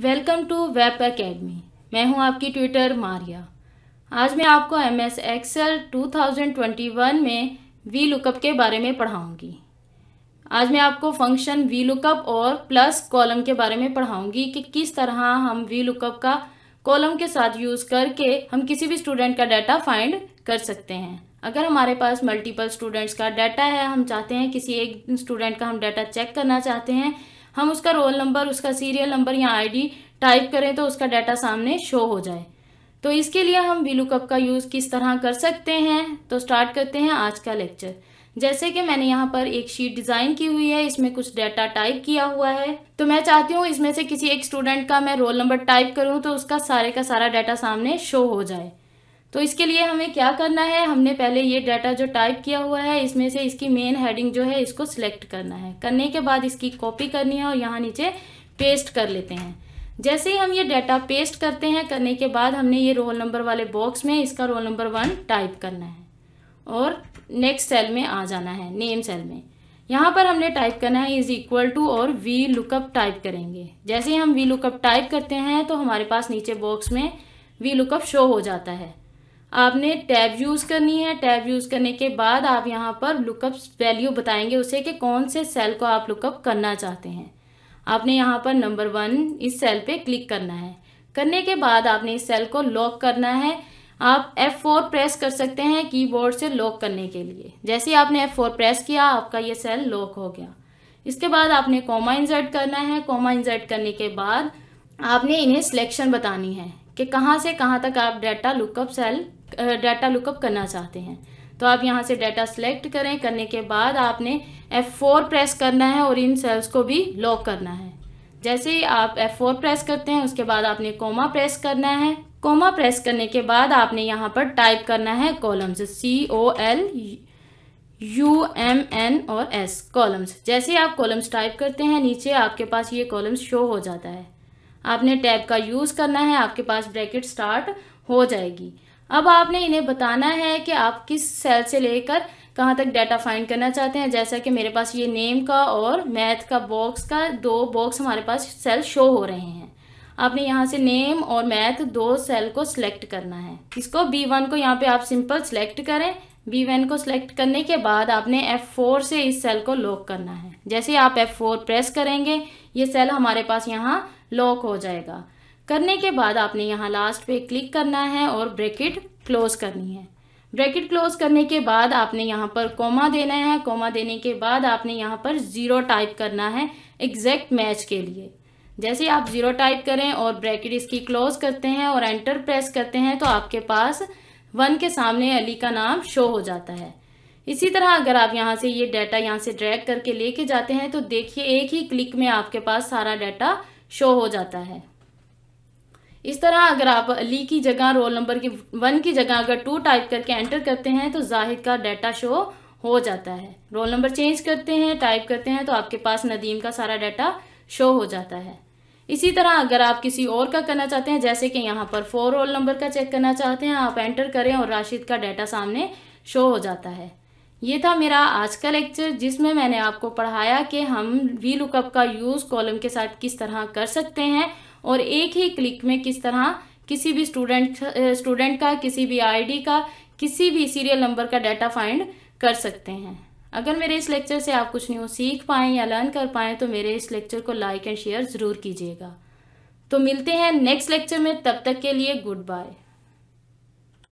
welcome to web academy मैं हूं आपकी ट्विटर मारिया आज मैं आपको एम एस एक्सेल टू में वी लुकअप के बारे में पढ़ाऊंगी आज मैं आपको फंक्शन वी लुकअप और प्लस कॉलम के बारे में पढ़ाऊंगी कि किस तरह हम वी लुकअप का कॉलम के साथ यूज़ करके हम किसी भी स्टूडेंट का डाटा फाइंड कर सकते हैं अगर हमारे पास मल्टीपल स्टूडेंट्स का डाटा है हम चाहते हैं किसी एक स्टूडेंट का हम डाटा चेक करना चाहते हैं हम उसका रोल नंबर उसका सीरियल नंबर या आईडी टाइप करें तो उसका डाटा सामने शो हो जाए तो इसके लिए हम वी का यूज़ किस तरह कर सकते हैं तो स्टार्ट करते हैं आज का लेक्चर जैसे कि मैंने यहाँ पर एक शीट डिज़ाइन की हुई है इसमें कुछ डाटा टाइप किया हुआ है तो मैं चाहती हूँ इसमें से किसी एक स्टूडेंट का मैं रोल नंबर टाइप करूँ तो उसका सारे का सारा डाटा सामने शो हो जाए तो इसके लिए हमें क्या करना है हमने पहले ये डाटा जो टाइप किया हुआ है इसमें से इसकी मेन हेडिंग जो है इसको सिलेक्ट करना है करने के बाद इसकी कॉपी करनी है और यहाँ नीचे पेस्ट कर लेते हैं जैसे ही हम ये डाटा पेस्ट करते हैं करने के बाद हमने ये रोल नंबर वाले बॉक्स में इसका रोल नंबर वन टाइप करना है और नेक्स्ट सेल में आ जाना है नेम सेल में यहाँ पर हमने टाइप करना है इज़ इक्वल टू और वी लुकअप टाइप करेंगे जैसे ही हम वी लुकअप टाइप करते हैं तो हमारे पास नीचे बॉक्स में वी लुकअप शो हो जाता है आपने टैब यूज़ करनी है टैब यूज़ करने के बाद आप यहाँ पर लुकअप वैल्यू बताएंगे उसे कि कौन से सेल को आप लुकअप करना चाहते हैं आपने यहाँ पर नंबर वन इस सेल पे क्लिक करना है करने के बाद आपने इस सेल को लॉक करना है आप F4 प्रेस कर सकते हैं कीबोर्ड से लॉक करने के लिए जैसे ही आपने F4 प्रेस किया आपका ये सेल लॉक हो गया इसके बाद आपने कॉमा इंजर्ट करना है कॉमा इंजर्ट करने के बाद आपने इन्हें सिलेक्शन बतानी है कि कहाँ से कहाँ तक आप data lookup cell data lookup करना चाहते हैं तो आप यहाँ से डाटा सेलेक्ट करें करने के बाद आपने F4 प्रेस करना है और इन सेल्स को भी लॉक करना है जैसे ही आप F4 प्रेस करते हैं उसके बाद आपने कोमा प्रेस करना है कोमा प्रेस करने के बाद आपने यहाँ पर टाइप करना है columns C O L U M N और एस कॉलम्स जैसे ही आप कॉलम्स टाइप करते हैं नीचे आपके पास ये कॉलम्स शो हो जाता है आपने टैब का यूज़ करना है आपके पास ब्रैकेट स्टार्ट हो जाएगी अब आपने इन्हें बताना है कि आप किस सेल से लेकर कहाँ तक डाटा फाइंड करना चाहते हैं जैसा कि मेरे पास ये नेम का और मैथ का बॉक्स का दो बॉक्स हमारे पास सेल शो हो रहे हैं आपने यहाँ से नेम और मैथ दो सेल को सिलेक्ट करना है इसको बी वन को यहाँ पे आप सिंपल सिलेक्ट करें बी वन को सिलेक्ट करने के बाद आपने एफ़ फोर से इस सेल को लॉक करना है जैसे आप एफ़ फोर प्रेस करेंगे ये सेल हमारे पास यहाँ लॉक हो जाएगा करने के बाद आपने यहाँ लास्ट पे क्लिक करना है और ब्रैकेट क्लोज करनी है ब्रैकेट क्लोज करने के बाद आपने यहाँ पर कोमा देना है कोमा देने के बाद आपने यहाँ पर ज़ीरो टाइप करना है एग्जैक्ट मैच के लिए जैसे आप ज़ीरो टाइप करें और ब्रैकेट इसकी क्लोज करते हैं और एंटर प्रेस करते हैं तो आपके पास वन के सामने अली का नाम शो हो जाता है इसी तरह अगर आप यहाँ से ये डाटा यहाँ से ड्रैग करके लेके जाते हैं तो देखिए एक ही क्लिक में आपके पास सारा डाटा शो हो जाता है इस तरह अगर आप अली की जगह रोल नंबर की वन की जगह अगर टू टाइप करके एंटर करते हैं तो जाहिद का डाटा शो हो जाता है रोल नंबर चेंज करते हैं टाइप करते हैं तो आपके पास नदीम का सारा डाटा शो हो जाता है इसी तरह अगर आप किसी और का करना चाहते हैं जैसे कि यहाँ पर फोर रोल नंबर का चेक करना चाहते हैं आप एंटर करें और राशिद का डाटा सामने शो हो जाता है ये था मेरा आज का लेक्चर जिसमें मैंने आपको पढ़ाया कि हम वी लुकअप का यूज़ कॉलम के साथ किस तरह कर सकते हैं और एक ही क्लिक में किस तरह किसी भी स्टूडेंट स्टूडेंट का किसी भी आईडी का किसी भी सीरियल नंबर का डाटा फाइंड कर सकते हैं अगर मेरे इस लेक्चर से आप कुछ न्यू सीख पाएँ या लर्न कर पाएँ तो मेरे इस लेक्चर को लाइक एंड शेयर ज़रूर कीजिएगा तो मिलते हैं नेक्स्ट लेक्चर में तब तक के लिए गुड बाय